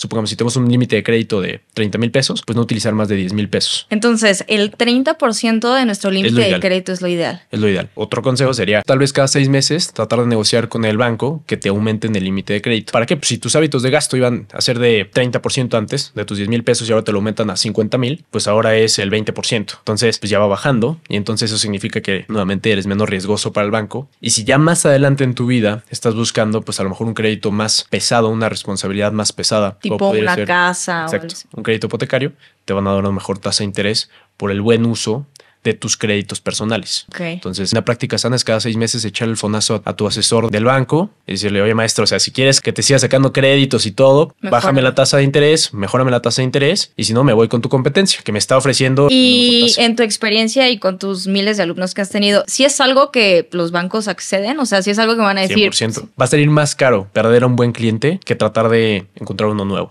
supongamos si tenemos un límite de crédito de 30 mil pesos, pues no utilizar más de 10 mil pesos. Entonces, el 30% de nuestro límite de crédito es lo ideal. Es lo ideal. Otro consejo sería tal vez cada seis meses tratar de negociar con el banco que te aumenten el límite de crédito. ¿Para qué? Pues si tus hábitos de gasto iban a ser de 30% antes de tus 10 mil pesos y ahora te lo aumentan a 50 mil, pues ahora es el 20%. Entonces, pues ya va bajando y entonces eso significa que nuevamente eres menos riesgoso para el banco. Y si ya más adelante en tu vida estás buscando, pues a lo mejor un crédito más pesado, una responsabilidad más pesada, la casa. un crédito hipotecario, te van a dar una mejor tasa de interés por el buen uso de tus créditos personales. Entonces, una práctica sana es cada seis meses echar el fonazo a tu asesor del banco y decirle, oye maestro, o sea, si quieres que te siga sacando créditos y todo, bájame la tasa de interés, mejorame la tasa de interés y si no, me voy con tu competencia que me está ofreciendo. Y en tu experiencia y con tus miles de alumnos que has tenido, si es algo que los bancos acceden, o sea, si es algo que van a decir. 100%. Va a salir más caro perder a un buen cliente que tratar de encontrar uno nuevo.